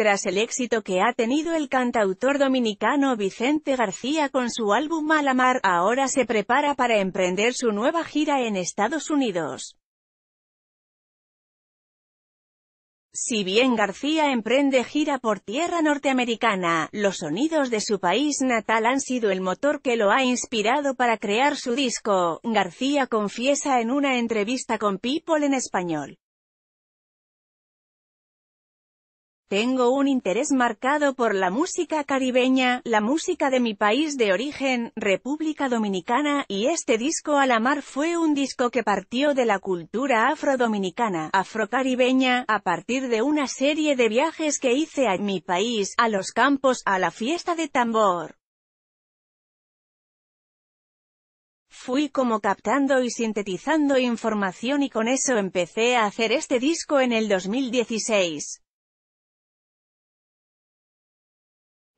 Tras el éxito que ha tenido el cantautor dominicano Vicente García con su álbum Malamar, ahora se prepara para emprender su nueva gira en Estados Unidos. Si bien García emprende gira por tierra norteamericana, los sonidos de su país natal han sido el motor que lo ha inspirado para crear su disco, García confiesa en una entrevista con People en Español. Tengo un interés marcado por la música caribeña, la música de mi país de origen, República Dominicana, y este disco a la mar fue un disco que partió de la cultura afrodominicana, afrocaribeña, a partir de una serie de viajes que hice a mi país, a los campos, a la fiesta de tambor. fui como captando y sintetizando información y con eso empecé a hacer este disco en el 2016.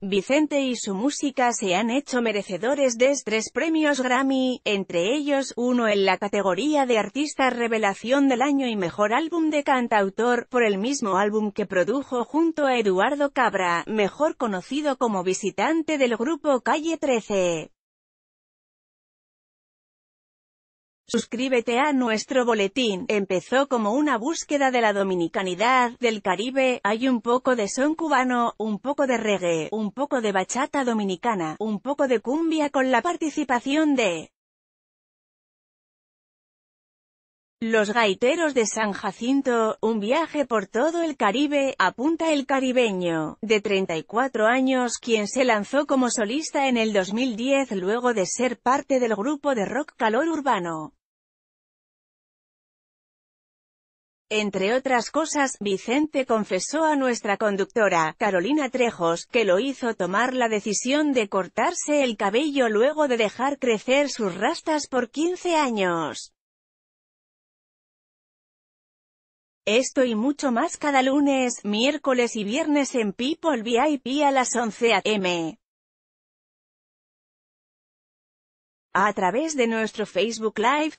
Vicente y su música se han hecho merecedores de tres premios Grammy, entre ellos, uno en la categoría de Artista Revelación del Año y Mejor Álbum de Cantautor, por el mismo álbum que produjo junto a Eduardo Cabra, mejor conocido como visitante del grupo Calle 13. Suscríbete a nuestro boletín. Empezó como una búsqueda de la dominicanidad, del Caribe, hay un poco de son cubano, un poco de reggae, un poco de bachata dominicana, un poco de cumbia con la participación de Los gaiteros de San Jacinto, un viaje por todo el Caribe, apunta el caribeño, de 34 años quien se lanzó como solista en el 2010 luego de ser parte del grupo de rock Calor Urbano. Entre otras cosas, Vicente confesó a nuestra conductora, Carolina Trejos, que lo hizo tomar la decisión de cortarse el cabello luego de dejar crecer sus rastas por 15 años. Esto y mucho más cada lunes, miércoles y viernes en People VIP a las 11 am. A través de nuestro Facebook Live,